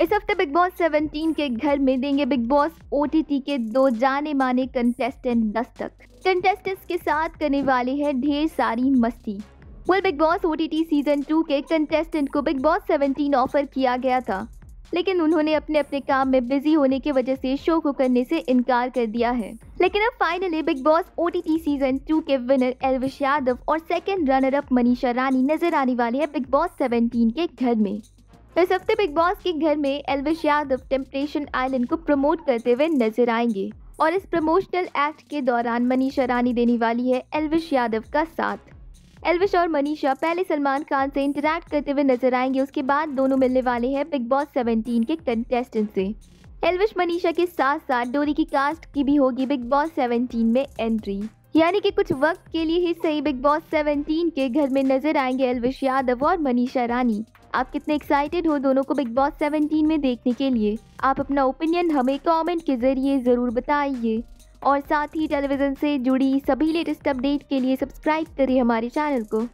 इस हफ्ते big Boss 17 के घर में देंगे बिग बॉस ओ के दो जाने माने कंटेस्टेंट दस्तक कंटेस्टेंट्स के साथ करने वाले है ढेर सारी मस्ती वेल बिग बॉस ओ सीजन टू के कंटेस्टेंट को बिग बॉस 17 ऑफर किया गया था लेकिन उन्होंने अपने अपने काम में बिजी होने की वजह से शो को करने से इनकार कर दिया है लेकिन अब फाइनली बिग बॉस ओ सीजन टू के विनर एलविश यादव और second runner up Manisha Rani नजर आने वाले है बिग बॉस 17 के घर में इस हफ्ते बिग बॉस के घर में एलविश यादव टेम्परेशन आइलैंड को प्रमोट करते हुए नजर आएंगे और इस प्रमोशनल एक्ट के दौरान मनीषा रानी देने वाली है एलविश यादव का साथ एलविश और मनीषा पहले सलमान खान से इंटरेक्ट करते हुए नजर आएंगे उसके बाद दोनों मिलने वाले हैं बिग बॉस 17 के कंटेस्टेंट से एलविश मनीषा के साथ साथ डोरी की कास्ट की भी होगी बिग बॉस 17 में एंट्री यानी कि कुछ वक्त के लिए ही सही बिग बॉस 17 के घर में नजर आएंगे एलविश यादव और मनीषा रानी आप कितने एक्साइटेड हो दोनों को बिग बॉस 17 में देखने के लिए आप अपना ओपिनियन हमें कमेंट के ज़रिए ज़रूर बताइए और साथ ही टेलीविज़न से जुड़ी सभी लेटेस्ट अपडेट के लिए सब्सक्राइब करें हमारे चैनल को